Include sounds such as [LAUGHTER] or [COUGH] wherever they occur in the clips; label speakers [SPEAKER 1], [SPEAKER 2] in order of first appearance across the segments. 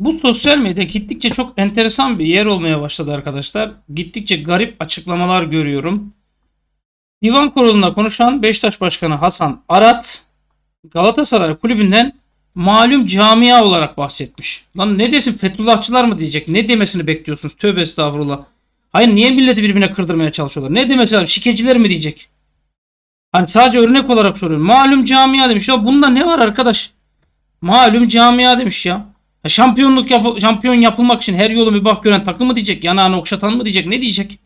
[SPEAKER 1] Bu sosyal medya gittikçe çok enteresan bir yer olmaya başladı arkadaşlar. Gittikçe garip açıklamalar görüyorum. Divan kurulunda konuşan Beşiktaş Başkanı Hasan Arat Galatasaray kulübünden malum camia olarak bahsetmiş. Lan ne desin Fethullahçılar mı diyecek? Ne demesini bekliyorsunuz? Tövbe estağfurullah. Hayır niye milleti birbirine kırdırmaya çalışıyorlar? Ne demesi lazım? Şikeciler mi diyecek? Hani sadece örnek olarak soruyorum. Malum camia demiş. Ya bunda ne var arkadaş? Malum camia demiş ya. Şampiyonluk yap şampiyon yapılmak için her yolu mübah gören takım mı diyecek? Yanağını okşatan mı diyecek? Ne diyecek?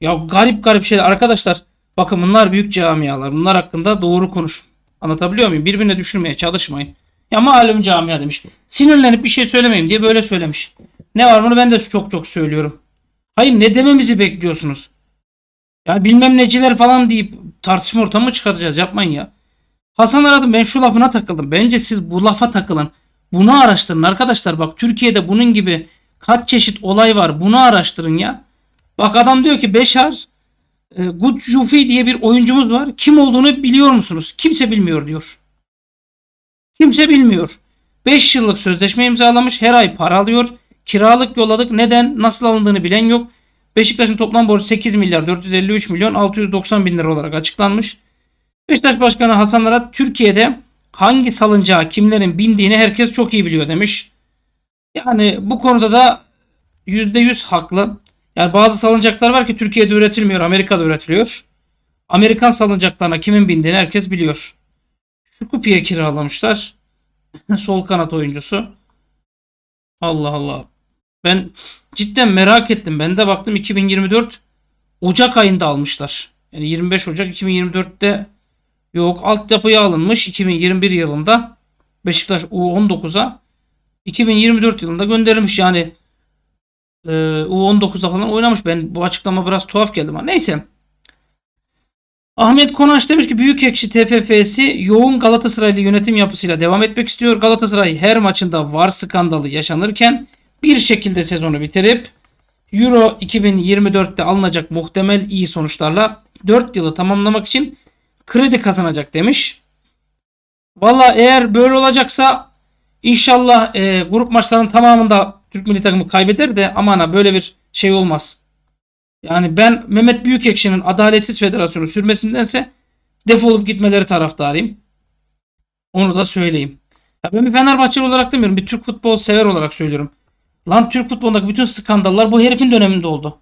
[SPEAKER 1] Ya garip garip şeyler arkadaşlar. Bakın bunlar büyük camialar. Bunlar hakkında doğru konuş Anlatabiliyor muyum? Birbirine düşürmeye çalışmayın. Ya malum camia demiş. Sinirlenip bir şey söylemeyeyim diye böyle söylemiş. Ne var bunu ben de çok çok söylüyorum. Hayır ne dememizi bekliyorsunuz? Yani bilmem neciler falan deyip tartışma ortamı çıkartacağız. Yapmayın ya. Hasan aradım ben şu lafına takıldım. Bence siz bu lafa takılın. Bunu araştırın arkadaşlar. Bak Türkiye'de bunun gibi kaç çeşit olay var. Bunu araştırın ya. Bak adam diyor ki Beşar e, Gucufi diye bir oyuncumuz var. Kim olduğunu biliyor musunuz? Kimse bilmiyor diyor. Kimse bilmiyor. 5 yıllık sözleşme imzalamış. Her ay para alıyor. Kiralık yolladık. Neden? Nasıl alındığını bilen yok. Beşiktaş'ın toplam borcu 8 milyar 453 milyon 690 bin lira olarak açıklanmış. Beşiktaş Başkanı Hasan Arat Türkiye'de hangi salıncağa kimlerin bindiğini herkes çok iyi biliyor demiş. Yani bu konuda da %100 haklı. Yani bazı salıncaklar var ki Türkiye'de üretilmiyor, Amerika'da üretiliyor. Amerikan salıncaklarına kimin bindiğini herkes biliyor. Scoopy'e kiralamışlar. [LAUGHS] Sol kanat oyuncusu. Allah Allah. Ben cidden merak ettim. Ben de baktım 2024 Ocak ayında almışlar. Yani 25 Ocak 2024'te Yok altyapıya alınmış 2021 yılında Beşiktaş U19'a 2024 yılında gönderilmiş yani e, U19'da falan oynamış. Ben bu açıklama biraz tuhaf geldi ama Neyse. Ahmet Konaş demiş ki büyük ekşi TFF'si yoğun Galatasaraylı yönetim yapısıyla devam etmek istiyor. Galatasaray her maçında var skandalı yaşanırken bir şekilde sezonu bitirip Euro 2024'te alınacak muhtemel iyi sonuçlarla 4 yılı tamamlamak için kredi kazanacak demiş. Valla eğer böyle olacaksa inşallah e, grup maçlarının tamamında Türk milli takımı kaybeder de amana böyle bir şey olmaz. Yani ben Mehmet Büyükekşi'nin adaletsiz federasyonu sürmesindense defolup gitmeleri taraftarıyım. Onu da söyleyeyim. Ya ben bir Fenerbahçeli olarak demiyorum. Bir Türk futbol sever olarak söylüyorum. Lan Türk futbolundaki bütün skandallar bu herifin döneminde oldu.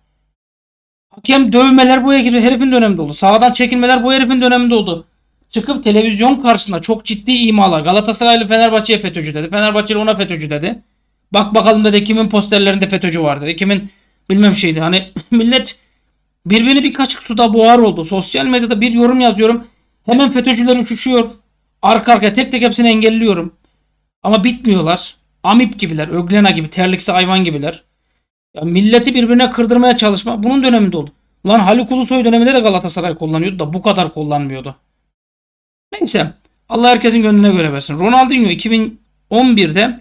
[SPEAKER 1] Hakem dövmeler bu herifin döneminde oldu. Sağdan çekilmeler bu herifin döneminde oldu. Çıkıp televizyon karşısında çok ciddi imalar. Galatasaraylı Fenerbahçe'ye FETÖ'cü dedi. Fenerbahçeli ona FETÖ'cü dedi. Bak bakalım dedi kimin posterlerinde FETÖ'cü var dedi. Kimin bilmem şeydi. Hani [CLEARS THROAT] millet birbirini bir kaşık suda boğar oldu. Sosyal medyada bir yorum yazıyorum. Hemen FETÖ'cüler uçuşuyor. Arka arkaya tek tek hepsini engelliyorum. Ama bitmiyorlar. Amip gibiler, öglena gibi, terliksi hayvan gibiler. Ya milleti birbirine kırdırmaya çalışma bunun döneminde oldu. Lan Haluk Ulusoy döneminde de Galatasaray kullanıyordu da bu kadar kullanmıyordu. Neyse Allah herkesin gönlüne göre versin. Ronaldinho 2011'de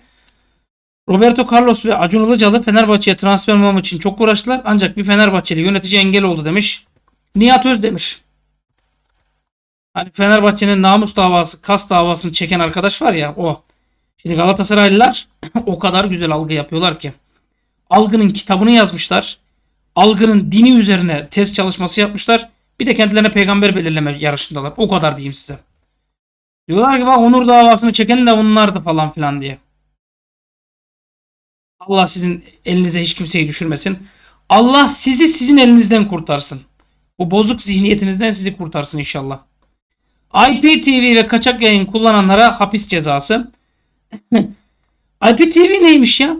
[SPEAKER 1] Roberto Carlos ve Acun Ilıcalı Fenerbahçe'ye transfer olmam için çok uğraştılar. Ancak bir Fenerbahçeli yönetici engel oldu demiş. Nihat Öz demiş. Hani Fenerbahçe'nin namus davası, kas davasını çeken arkadaş var ya o. Şimdi Galatasaraylılar [CLEARS THROAT] o kadar güzel algı yapıyorlar ki algının kitabını yazmışlar. Algının dini üzerine test çalışması yapmışlar. Bir de kendilerine peygamber belirleme yarışındalar. O kadar diyeyim size. Diyorlar ki bak onur davasını çeken de bunlardı falan filan diye. Allah sizin elinize hiç kimseyi düşürmesin. Allah sizi sizin elinizden kurtarsın. Bu bozuk zihniyetinizden sizi kurtarsın inşallah. IPTV ve kaçak yayın kullananlara hapis cezası. [LAUGHS] IPTV neymiş ya?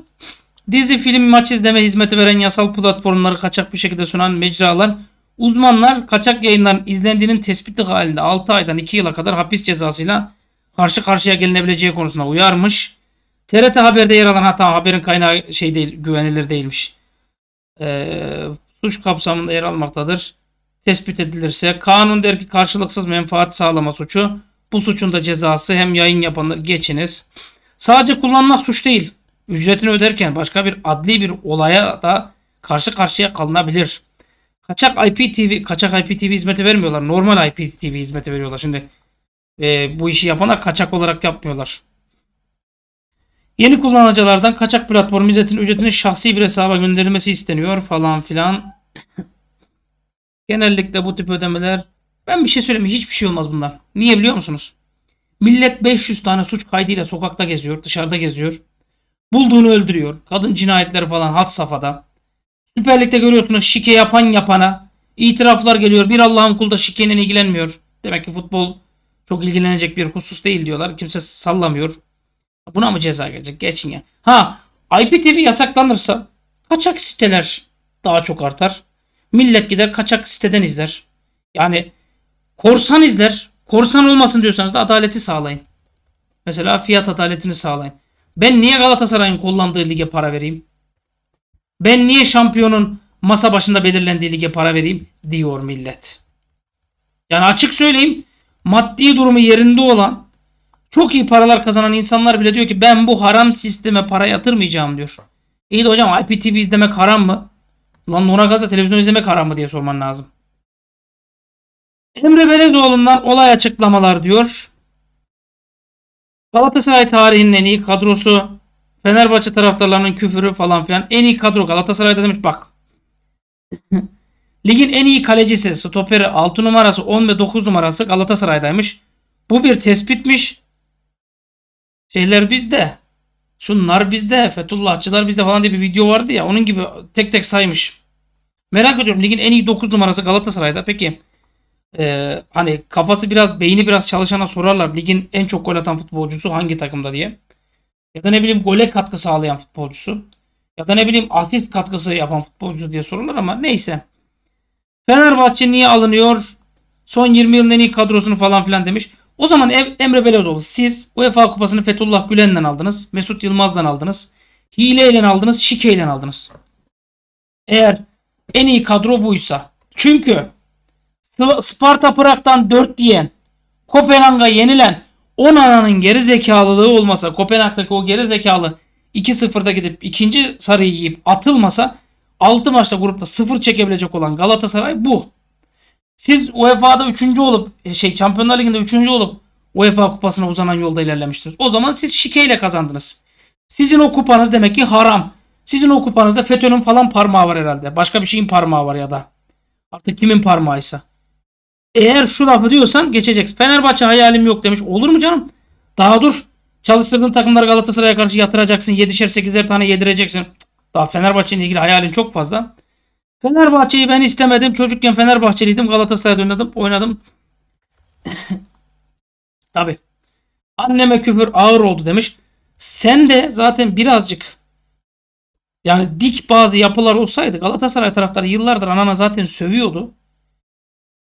[SPEAKER 1] Dizi, film, maç izleme hizmeti veren yasal platformları kaçak bir şekilde sunan mecralar, uzmanlar kaçak yayınların izlendiğinin tespitli halinde 6 aydan 2 yıla kadar hapis cezasıyla karşı karşıya gelinebileceği konusunda uyarmış. TRT Haber'de yer alan hata haberin kaynağı şey değil, güvenilir değilmiş. Ee, suç kapsamında yer almaktadır. Tespit edilirse kanun der ki karşılıksız menfaat sağlama suçu. Bu suçun da cezası hem yayın yapanı geçiniz. Sadece kullanmak suç değil ücretini öderken başka bir adli bir olaya da karşı karşıya kalınabilir. Kaçak IPTV, kaçak IPTV hizmeti vermiyorlar. Normal IPTV hizmeti veriyorlar. Şimdi e, bu işi yapanlar kaçak olarak yapmıyorlar. Yeni kullanıcılardan kaçak platform hizmetinin ücretinin şahsi bir hesaba gönderilmesi isteniyor falan filan. Genellikle bu tip ödemeler ben bir şey söyleyeyim hiçbir şey olmaz bunlar. Niye biliyor musunuz? Millet 500 tane suç kaydıyla sokakta geziyor, dışarıda geziyor. Bulduğunu öldürüyor. Kadın cinayetleri falan hat safhada. Süper Lig'de görüyorsunuz şike yapan yapana itiraflar geliyor. Bir Allah'ın kulu da şikenin ilgilenmiyor. Demek ki futbol çok ilgilenecek bir husus değil diyorlar. Kimse sallamıyor. Buna mı ceza gelecek? Geçin ya. Ha IPTV yasaklanırsa kaçak siteler daha çok artar. Millet gider kaçak siteden izler. Yani korsan izler. Korsan olmasın diyorsanız da adaleti sağlayın. Mesela fiyat adaletini sağlayın. Ben niye Galatasaray'ın kullandığı lige para vereyim? Ben niye şampiyonun masa başında belirlendiği lige para vereyim diyor millet. Yani açık söyleyeyim maddi durumu yerinde olan çok iyi paralar kazanan insanlar bile diyor ki ben bu haram sisteme para yatırmayacağım diyor. İyi de hocam IPTV izlemek haram mı? Lan Nora Gaza televizyon izlemek haram mı diye sorman lazım. Emre Belezoğlu'ndan olay açıklamalar diyor. Galatasaray tarihinin en iyi kadrosu. Fenerbahçe taraftarlarının küfürü falan filan. En iyi kadro Galatasaray'da demiş bak. [LAUGHS] Ligin en iyi kalecisi, stoperi, 6 numarası, 10 ve 9 numarası Galatasaray'daymış. Bu bir tespitmiş. Şeyler bizde. Şunlar bizde. Fethullahçılar bizde falan diye bir video vardı ya. Onun gibi tek tek saymış. Merak ediyorum ligin en iyi 9 numarası Galatasaray'da. Peki ee, hani kafası biraz beyni biraz çalışana sorarlar ligin en çok gol atan futbolcusu hangi takımda diye. Ya da ne bileyim gole katkı sağlayan futbolcusu. Ya da ne bileyim asist katkısı yapan futbolcusu diye sorarlar ama neyse. Fenerbahçe niye alınıyor? Son 20 yılın en iyi kadrosunu falan filan demiş. O zaman Emre Belözoğlu siz UEFA kupasını Fethullah Gülen'den aldınız. Mesut Yılmaz'dan aldınız. Hileyle aldınız. Şikeyle aldınız. Eğer en iyi kadro buysa. Çünkü Sparta Prag'dan 4 diyen, Kopenhag'a yenilen 10 ananın geri zekalılığı olmasa, Kopenhag'daki o geri zekalı 2-0'da gidip ikinci sarıyı yiyip atılmasa 6 maçta grupta 0 çekebilecek olan Galatasaray bu. Siz UEFA'da 3. olup e, şey Şampiyonlar Ligi'nde 3. olup UEFA kupasına uzanan yolda ilerlemiştir. O zaman siz şikeyle kazandınız. Sizin o kupanız demek ki haram. Sizin o kupanızda FETÖ'nün falan parmağı var herhalde. Başka bir şeyin parmağı var ya da. Artık kimin parmağıysa. Eğer şu lafı diyorsan geçecek. Fenerbahçe hayalim yok demiş. Olur mu canım? Daha dur. Çalıştırdığın takımları Galatasaray'a karşı yatıracaksın. 7'şer 8'er tane yedireceksin. Daha Fenerbahçe ile ilgili hayalin çok fazla. Fenerbahçe'yi ben istemedim. Çocukken Fenerbahçeliydim. Galatasaray'da oynadım. oynadım. [COUGHS] Tabi. Anneme küfür ağır oldu demiş. Sen de zaten birazcık yani dik bazı yapılar olsaydı Galatasaray taraftarı yıllardır anana zaten sövüyordu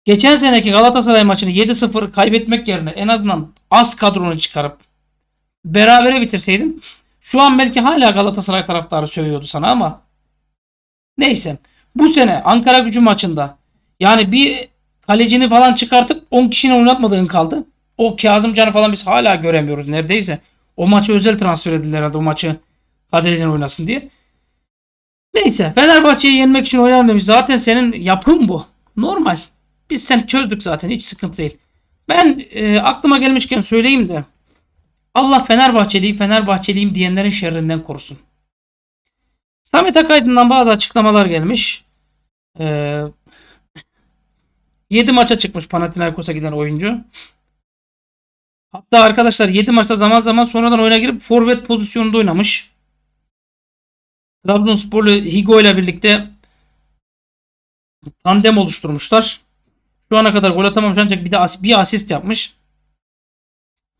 [SPEAKER 1] geçen seneki Galatasaray maçını 7-0 kaybetmek yerine en azından az kadronu çıkarıp berabere bitirseydin şu an belki hala Galatasaray taraftarı sövüyordu sana ama neyse. Bu sene Ankara gücü maçında yani bir kalecini falan çıkartıp 10 kişinin oynatmadığın kaldı. O Kazımcan'ı falan biz hala göremiyoruz neredeyse. O maçı özel transfer edildiler herhalde o maçı Kadere'den oynasın diye. Neyse Fenerbahçe'yi yenmek için oynar Zaten senin yapım bu. Normal. Biz seni çözdük zaten hiç sıkıntı değil. Ben e, aklıma gelmişken söyleyeyim de Allah Fenerbahçeliyi Fenerbahçeliyim diyenlerin şerrinden korusun. Samet Akaydın'dan bazı açıklamalar gelmiş. Ee, 7 maça çıkmış Panathinaikos'a giden oyuncu. Hatta arkadaşlar 7 maçta zaman zaman sonradan oyuna girip forvet pozisyonunda oynamış. Trabzonsporlu Higo ile birlikte tandem oluşturmuşlar. Şu ana kadar gol atamamış ancak bir de as bir asist yapmış.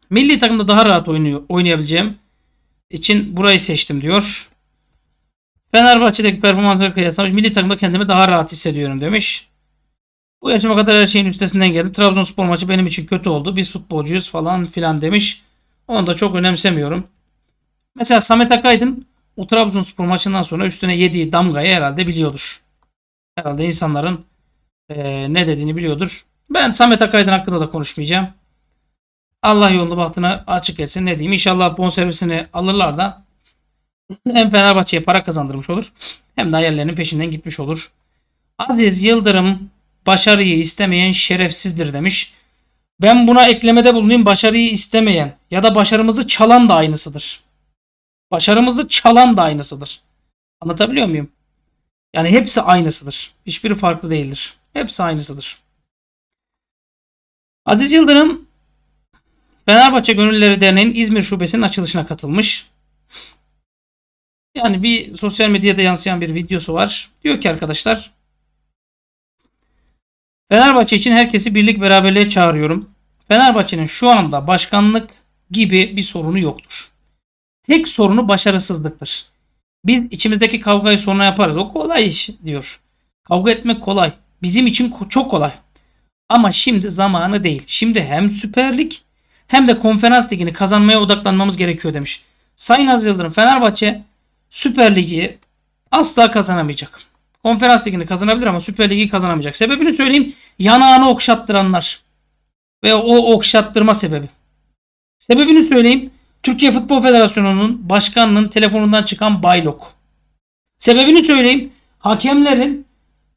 [SPEAKER 1] Milli takımda daha rahat oynuyor, oynayabileceğim için burayı seçtim diyor. Fenerbahçe'deki performansları kıyaslamış. Milli takımda kendimi daha rahat hissediyorum demiş. Bu yaşıma kadar her şeyin üstesinden geldim. Trabzonspor maçı benim için kötü oldu. Biz futbolcuyuz falan filan demiş. Onu da çok önemsemiyorum. Mesela Samet Akaydın o Trabzonspor maçından sonra üstüne yediği damgayı herhalde biliyordur. Herhalde insanların e, ne dediğini biliyordur. Ben Samet Akaydın hakkında da konuşmayacağım. Allah yolunu bahtına açık etsin ne diyeyim. İnşallah bonservisini alırlar da hem Fenerbahçe'ye para kazandırmış olur hem de hayallerinin peşinden gitmiş olur. Aziz Yıldırım başarıyı istemeyen şerefsizdir demiş. Ben buna eklemede bulunayım başarıyı istemeyen ya da başarımızı çalan da aynısıdır. Başarımızı çalan da aynısıdır. Anlatabiliyor muyum? Yani hepsi aynısıdır. Hiçbiri farklı değildir. Hepsi aynısıdır. Aziz Yıldırım Fenerbahçe Gönülleri Derneği'nin İzmir Şubesi'nin açılışına katılmış. Yani bir sosyal medyada yansıyan bir videosu var. Diyor ki arkadaşlar Fenerbahçe için herkesi birlik beraberliğe çağırıyorum. Fenerbahçe'nin şu anda başkanlık gibi bir sorunu yoktur. Tek sorunu başarısızlıktır. Biz içimizdeki kavgayı sonra yaparız. O kolay iş diyor. Kavga etmek kolay bizim için çok kolay. Ama şimdi zamanı değil. Şimdi hem Süper Lig hem de Konferans Ligi'ni kazanmaya odaklanmamız gerekiyor demiş. Sayın Aziz Yıldırım Fenerbahçe Süper Ligi'yi asla kazanamayacak. Konferans Ligi'ni kazanabilir ama Süper Ligi'yi kazanamayacak. Sebebini söyleyeyim. Yanağını okşattıranlar. Ve o okşattırma sebebi. Sebebini söyleyeyim. Türkiye Futbol Federasyonu'nun başkanının telefonundan çıkan baylok. Sebebini söyleyeyim. Hakemlerin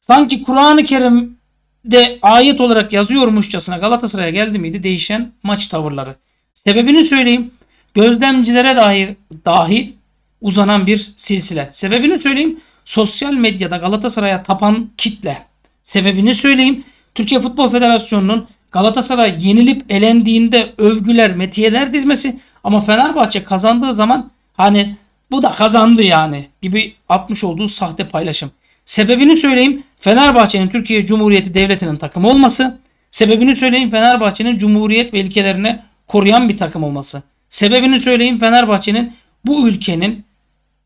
[SPEAKER 1] Sanki Kur'an-ı Kerim'de ayet olarak yazıyormuşçasına Galatasaray'a geldi miydi değişen maç tavırları. Sebebini söyleyeyim. Gözlemcilere dair dahi uzanan bir silsile. Sebebini söyleyeyim. Sosyal medyada Galatasaray'a tapan kitle. Sebebini söyleyeyim. Türkiye Futbol Federasyonu'nun Galatasaray yenilip elendiğinde övgüler, metiyeler dizmesi ama Fenerbahçe kazandığı zaman hani bu da kazandı yani gibi atmış olduğu sahte paylaşım. Sebebini söyleyeyim. Fenerbahçe'nin Türkiye Cumhuriyeti Devleti'nin takımı olması. Sebebini söyleyin Fenerbahçe'nin Cumhuriyet ve ilkelerini koruyan bir takım olması. Sebebini söyleyin Fenerbahçe'nin bu ülkenin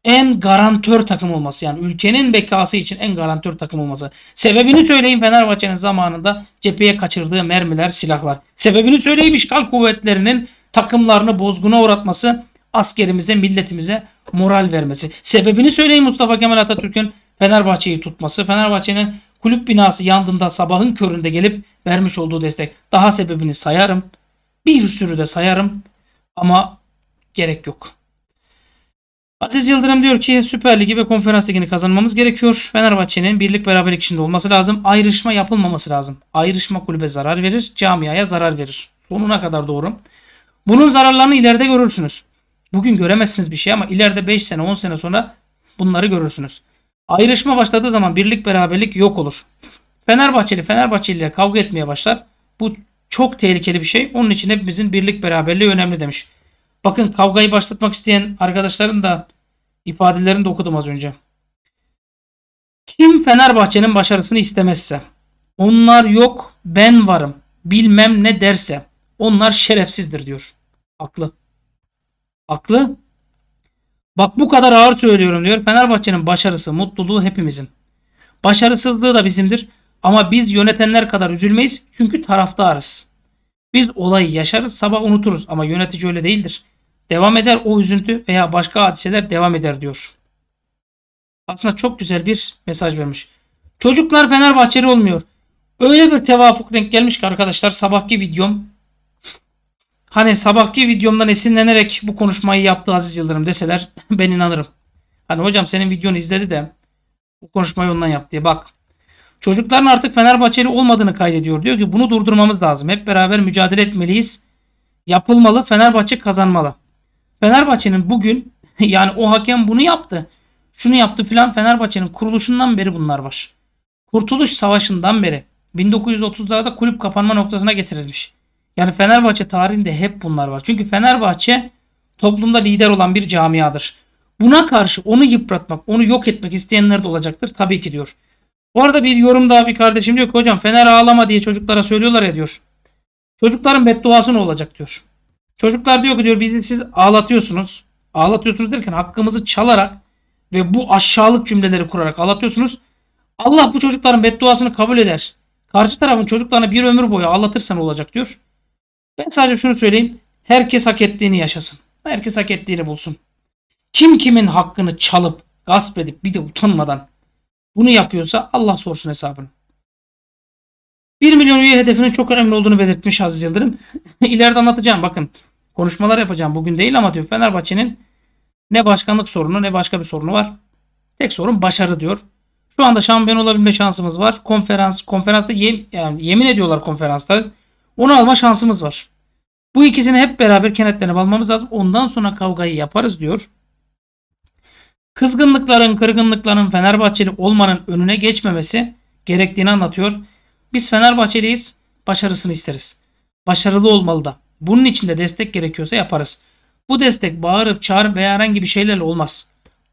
[SPEAKER 1] en garantör takım olması. Yani ülkenin bekası için en garantör takım olması. Sebebini söyleyin Fenerbahçe'nin zamanında cepheye kaçırdığı mermiler, silahlar. Sebebini söyleyip işgal kuvvetlerinin takımlarını bozguna uğratması, askerimize, milletimize moral vermesi. Sebebini söyleyin Mustafa Kemal Atatürk'ün Fenerbahçe'yi tutması, Fenerbahçe'nin kulüp binası yandığında sabahın köründe gelip vermiş olduğu destek. Daha sebebini sayarım. Bir sürü de sayarım ama gerek yok. Aziz Yıldırım diyor ki Süper Ligi ve Konferans Ligi'ni kazanmamız gerekiyor. Fenerbahçe'nin birlik beraberlik içinde olması lazım. Ayrışma yapılmaması lazım. Ayrışma kulübe zarar verir, camiaya zarar verir. Sonuna kadar doğru. Bunun zararlarını ileride görürsünüz. Bugün göremezsiniz bir şey ama ileride 5 sene 10 sene sonra bunları görürsünüz. Ayrışma başladığı zaman birlik beraberlik yok olur. Fenerbahçeli Fenerbahçeliler kavga etmeye başlar. Bu çok tehlikeli bir şey. Onun için hepimizin birlik beraberliği önemli demiş. Bakın kavgayı başlatmak isteyen arkadaşların da ifadelerini de okudum az önce. Kim Fenerbahçe'nin başarısını istemezse, onlar yok ben varım bilmem ne derse onlar şerefsizdir diyor. Haklı. Haklı Bak bu kadar ağır söylüyorum diyor. Fenerbahçe'nin başarısı, mutluluğu hepimizin. Başarısızlığı da bizimdir. Ama biz yönetenler kadar üzülmeyiz çünkü taraftarız. Biz olayı yaşarız, sabah unuturuz ama yönetici öyle değildir. Devam eder o üzüntü veya başka hadiseler devam eder diyor. Aslında çok güzel bir mesaj vermiş. Çocuklar Fenerbahçeli olmuyor. Öyle bir tevafuk denk gelmiş ki arkadaşlar sabahki videom Hani sabahki videomdan esinlenerek bu konuşmayı yaptı Aziz Yıldırım deseler [LAUGHS] ben inanırım. Hani hocam senin videonu izledi de bu konuşmayı ondan yaptı diye bak. Çocukların artık Fenerbahçeli olmadığını kaydediyor. Diyor ki bunu durdurmamız lazım. Hep beraber mücadele etmeliyiz. Yapılmalı. Fenerbahçe kazanmalı. Fenerbahçe'nin bugün [LAUGHS] yani o hakem bunu yaptı. Şunu yaptı filan Fenerbahçe'nin kuruluşundan beri bunlar var. Kurtuluş Savaşı'ndan beri 1930'larda kulüp kapanma noktasına getirilmiş. Yani Fenerbahçe tarihinde hep bunlar var. Çünkü Fenerbahçe toplumda lider olan bir camiadır. Buna karşı onu yıpratmak, onu yok etmek isteyenler de olacaktır tabii ki diyor. Bu arada bir yorum daha bir kardeşim diyor ki hocam Fener ağlama diye çocuklara söylüyorlar ya diyor. Çocukların bedduası ne olacak diyor. Çocuklar diyor ki diyor bizi siz ağlatıyorsunuz. Ağlatıyorsunuz derken hakkımızı çalarak ve bu aşağılık cümleleri kurarak ağlatıyorsunuz. Allah bu çocukların bedduasını kabul eder. Karşı tarafın çocuklarını bir ömür boyu ağlatırsan olacak diyor. Ben sadece şunu söyleyeyim. Herkes hak ettiğini yaşasın. Herkes hak ettiğini bulsun. Kim kimin hakkını çalıp, gasp edip bir de utanmadan bunu yapıyorsa Allah sorsun hesabını. 1 milyon üye hedefinin çok önemli olduğunu belirtmiş Aziz Yıldırım. [LAUGHS] İleride anlatacağım bakın. Konuşmalar yapacağım bugün değil ama diyor Fenerbahçe'nin ne başkanlık sorunu ne başka bir sorunu var. Tek sorun başarı diyor. Şu anda şampiyon olabilme şansımız var. Konferans konferansta yem, yani yemin ediyorlar konferansta onu alma şansımız var. Bu ikisini hep beraber kenetlenip almamız lazım. Ondan sonra kavgayı yaparız diyor. Kızgınlıkların, kırgınlıkların Fenerbahçeli olmanın önüne geçmemesi gerektiğini anlatıyor. Biz Fenerbahçeliyiz, başarısını isteriz. Başarılı olmalı da. Bunun için de destek gerekiyorsa yaparız. Bu destek bağırıp çağırıp veya herhangi bir şeylerle olmaz.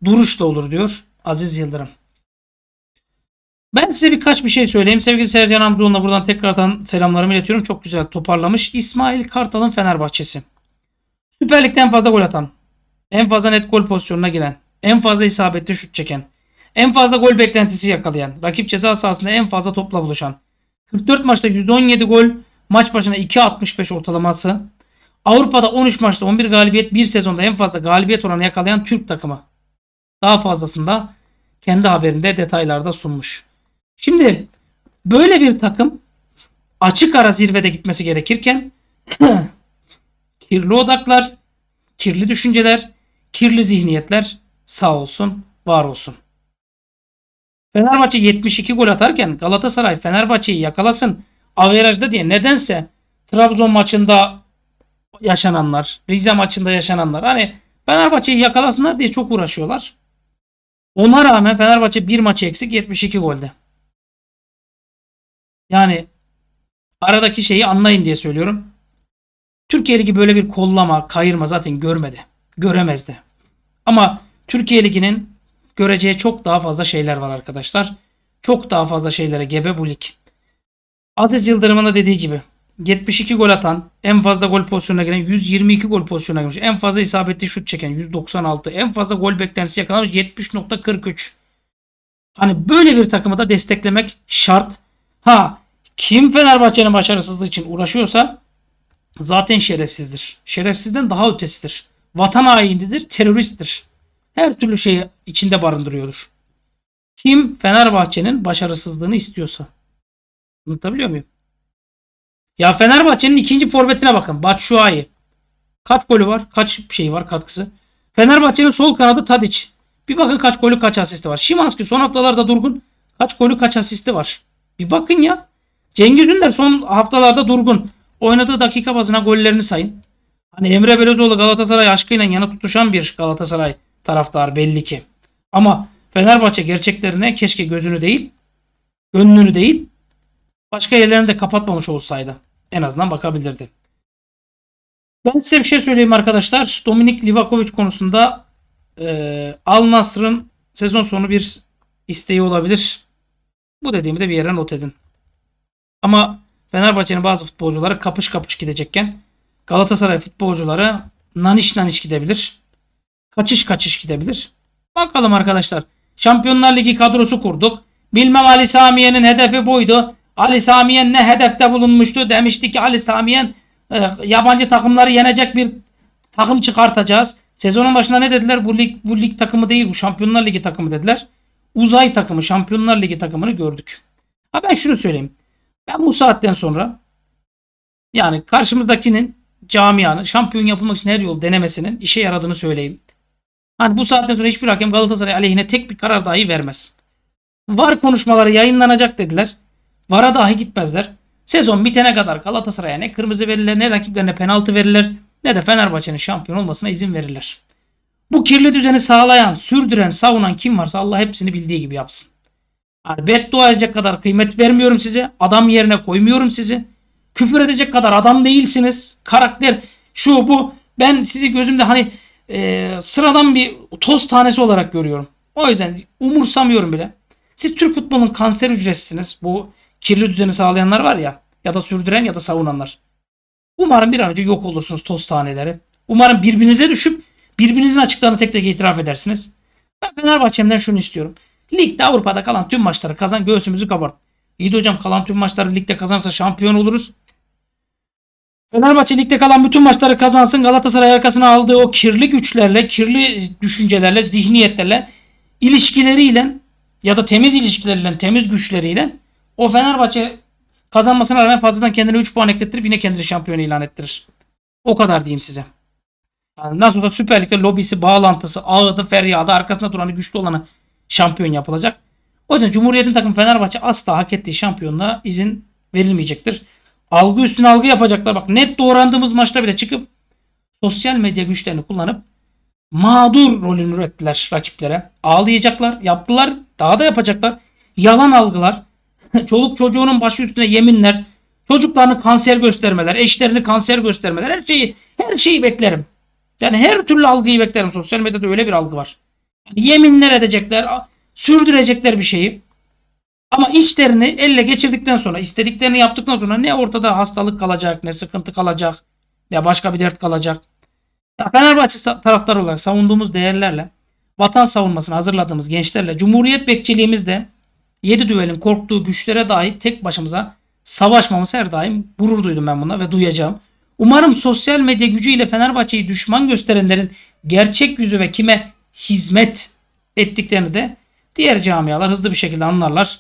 [SPEAKER 1] Duruşla olur diyor Aziz Yıldırım. Ben size birkaç bir şey söyleyeyim. Sevgili Sercan Hamzoğlu'na buradan tekrardan selamlarımı iletiyorum. Çok güzel toparlamış. İsmail Kartal'ın Fenerbahçesi. Süper Lig'de en fazla gol atan. En fazla net gol pozisyonuna giren. En fazla isabetli şut çeken. En fazla gol beklentisi yakalayan. Rakip ceza sahasında en fazla topla buluşan. 44 maçta %17 gol. Maç başına 2.65 ortalaması. Avrupa'da 13 maçta 11 galibiyet. Bir sezonda en fazla galibiyet oranı yakalayan Türk takımı. Daha fazlasında kendi haberinde detaylarda sunmuş. Şimdi böyle bir takım açık ara zirvede gitmesi gerekirken [CLEARS THROAT] kirli odaklar, kirli düşünceler, kirli zihniyetler sağ olsun, var olsun. Fenerbahçe 72 gol atarken Galatasaray Fenerbahçe'yi yakalasın averajda diye nedense Trabzon maçında yaşananlar, Rize maçında yaşananlar hani Fenerbahçe'yi yakalasınlar diye çok uğraşıyorlar. Ona rağmen Fenerbahçe bir maçı eksik 72 golde. Yani aradaki şeyi anlayın diye söylüyorum. Türkiye ligi böyle bir kollama, kayırma zaten görmedi. göremezdi. Ama Türkiye Ligi'nin göreceği çok daha fazla şeyler var arkadaşlar. Çok daha fazla şeylere gebe bu lig. Aziz Yıldırım'ın da dediği gibi 72 gol atan, en fazla gol pozisyonuna giren 122 gol pozisyonuna girmiş. En fazla isabetli şut çeken 196. En fazla gol beklentisi yakalamış 70.43. Hani böyle bir takımı da desteklemek şart. Ha kim Fenerbahçe'nin başarısızlığı için uğraşıyorsa zaten şerefsizdir. Şerefsizden daha ötesidir. Vatan hainidir, teröristtir. Her türlü şeyi içinde barındırıyordur. Kim Fenerbahçe'nin başarısızlığını istiyorsa. unutabiliyor muyum? Ya Fenerbahçe'nin ikinci forvetine bakın. Batshuayi. Kaç golü var? Kaç şey var katkısı? Fenerbahçe'nin sol kanadı Tadiç. Bir bakın kaç golü kaç asisti var. Şimanski son haftalarda durgun. Kaç golü kaç asisti var. Bir bakın ya. Cengiz Ünder son haftalarda durgun. Oynadığı dakika bazına gollerini sayın. Hani Emre Belözoğlu Galatasaray aşkıyla yana tutuşan bir Galatasaray taraftar belli ki. Ama Fenerbahçe gerçeklerine keşke gözünü değil, gönlünü değil, başka yerlerini de kapatmamış olsaydı. En azından bakabilirdi. Ben size bir şey söyleyeyim arkadaşlar. Dominik Livakovic konusunda e, Al Nasr'ın sezon sonu bir isteği olabilir. Bu dediğimi de bir yere not edin. Ama Fenerbahçe'nin bazı futbolcuları kapış kapış gidecekken Galatasaray futbolcuları naniş naniş gidebilir. Kaçış kaçış gidebilir. Bakalım arkadaşlar. Şampiyonlar Ligi kadrosu kurduk. Bilmem Ali Samiye'nin hedefi buydu. Ali Samiye ne hedefte bulunmuştu? Demişti ki Ali Samiye yabancı takımları yenecek bir takım çıkartacağız. Sezonun başında ne dediler? Bu lig, bu lig takımı değil bu Şampiyonlar Ligi takımı dediler uzay takımı, Şampiyonlar Ligi takımını gördük. Ha ben şunu söyleyeyim. Ben bu saatten sonra yani karşımızdakinin camianın şampiyon yapılmak için her yol denemesinin işe yaradığını söyleyeyim. Hani bu saatten sonra hiçbir hakem Galatasaray aleyhine tek bir karar dahi vermez. Var konuşmaları yayınlanacak dediler. Vara dahi gitmezler. Sezon bitene kadar Galatasaray'a ne kırmızı verirler ne rakiplerine penaltı verirler ne de Fenerbahçe'nin şampiyon olmasına izin verirler. Bu kirli düzeni sağlayan, sürdüren, savunan kim varsa Allah hepsini bildiği gibi yapsın. Yani beddua edecek kadar kıymet vermiyorum size. Adam yerine koymuyorum sizi. Küfür edecek kadar adam değilsiniz. Karakter şu bu. Ben sizi gözümde hani e, sıradan bir toz tanesi olarak görüyorum. O yüzden umursamıyorum bile. Siz Türk futbolunun kanser hücresisiniz. Bu kirli düzeni sağlayanlar var ya. Ya da sürdüren ya da savunanlar. Umarım bir an önce yok olursunuz toz taneleri. Umarım birbirinize düşüp Birbirinizin açıklarını tek tek itiraf edersiniz. Ben Fenerbahçe'mden şunu istiyorum. Ligde Avrupa'da kalan tüm maçları kazan göğsümüzü kabart. İyi de hocam kalan tüm maçları ligde kazansa şampiyon oluruz. Fenerbahçe ligde kalan bütün maçları kazansın. Galatasaray arkasına aldığı o kirli güçlerle, kirli düşüncelerle, zihniyetlerle, ilişkileriyle ya da temiz ilişkileriyle, temiz güçleriyle o Fenerbahçe kazanmasına rağmen fazladan kendine 3 puan eklettirip yine kendini şampiyon ilan ettirir. O kadar diyeyim size. Yani nasıl olsa Süper Lig'de lobisi, bağlantısı, ağıdı, feryadı, arkasında duranı güçlü olanı şampiyon yapılacak. O yüzden Cumhuriyet'in takım Fenerbahçe asla hak ettiği şampiyonluğa izin verilmeyecektir. Algı üstüne algı yapacaklar. Bak net doğrandığımız maçta bile çıkıp sosyal medya güçlerini kullanıp mağdur rolünü ürettiler rakiplere. Ağlayacaklar, yaptılar, daha da yapacaklar. Yalan algılar, [LAUGHS] çoluk çocuğunun başı üstüne yeminler, çocuklarını kanser göstermeler, eşlerini kanser göstermeler, her şeyi her şeyi beklerim. Yani her türlü algıyı beklerim. Sosyal medyada öyle bir algı var. Yani yeminler edecekler, sürdürecekler bir şeyi. Ama işlerini elle geçirdikten sonra, istediklerini yaptıktan sonra ne ortada hastalık kalacak, ne sıkıntı kalacak, ne başka bir dert kalacak. Ya Fenerbahçe taraftarı olarak savunduğumuz değerlerle, vatan savunmasını hazırladığımız gençlerle, Cumhuriyet bekçiliğimizde 7 düvelin korktuğu güçlere dair tek başımıza savaşmamız her daim gurur duydum ben buna ve duyacağım. Umarım sosyal medya gücüyle Fenerbahçe'yi düşman gösterenlerin gerçek yüzü ve kime hizmet ettiklerini de diğer camialar hızlı bir şekilde anlarlar.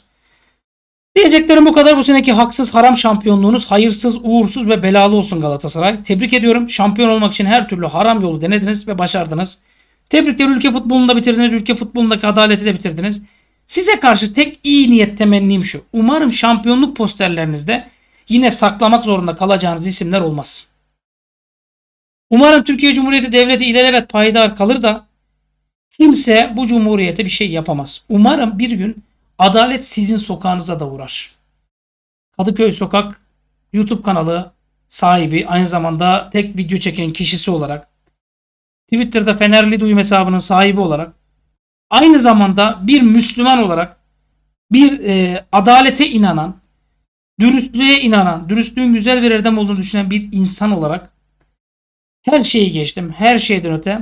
[SPEAKER 1] Diyeceklerim bu kadar. Bu seneki haksız haram şampiyonluğunuz hayırsız, uğursuz ve belalı olsun Galatasaray. Tebrik ediyorum. Şampiyon olmak için her türlü haram yolu denediniz ve başardınız. Tebrikler ülke futbolunda bitirdiniz. Ülke futbolundaki adaleti de bitirdiniz. Size karşı tek iyi niyet temennim şu. Umarım şampiyonluk posterlerinizde yine saklamak zorunda kalacağınız isimler olmaz. Umarım Türkiye Cumhuriyeti Devleti ilelebet payidar kalır da kimse bu cumhuriyete bir şey yapamaz. Umarım bir gün adalet sizin sokağınıza da uğrar. Kadıköy Sokak YouTube kanalı sahibi aynı zamanda tek video çeken kişisi olarak Twitter'da Fenerli Duyum hesabının sahibi olarak aynı zamanda bir Müslüman olarak bir e, adalete inanan, dürüstlüğe inanan, dürüstlüğün güzel bir erdem olduğunu düşünen bir insan olarak her şeyi geçtim. Her şeyden öte,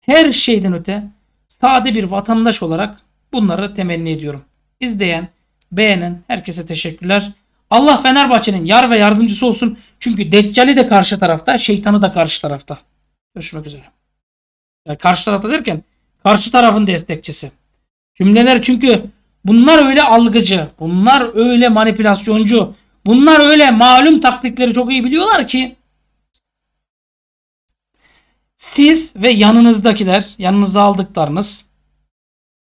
[SPEAKER 1] her şeyden öte sade bir vatandaş olarak bunları temenni ediyorum. İzleyen, beğenen herkese teşekkürler. Allah Fenerbahçe'nin yar ve yardımcısı olsun. Çünkü Deccali de karşı tarafta, şeytanı da karşı tarafta. Görüşmek üzere. Yani karşı tarafta derken karşı tarafın destekçisi. Cümleler çünkü bunlar öyle algıcı, bunlar öyle manipülasyoncu, bunlar öyle malum taktikleri çok iyi biliyorlar ki siz ve yanınızdakiler, yanınıza aldıklarınız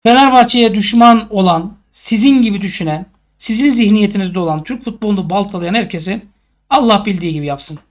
[SPEAKER 1] Fenerbahçe'ye düşman olan, sizin gibi düşünen, sizin zihniyetinizde olan, Türk futbolunu baltalayan herkesin Allah bildiği gibi yapsın.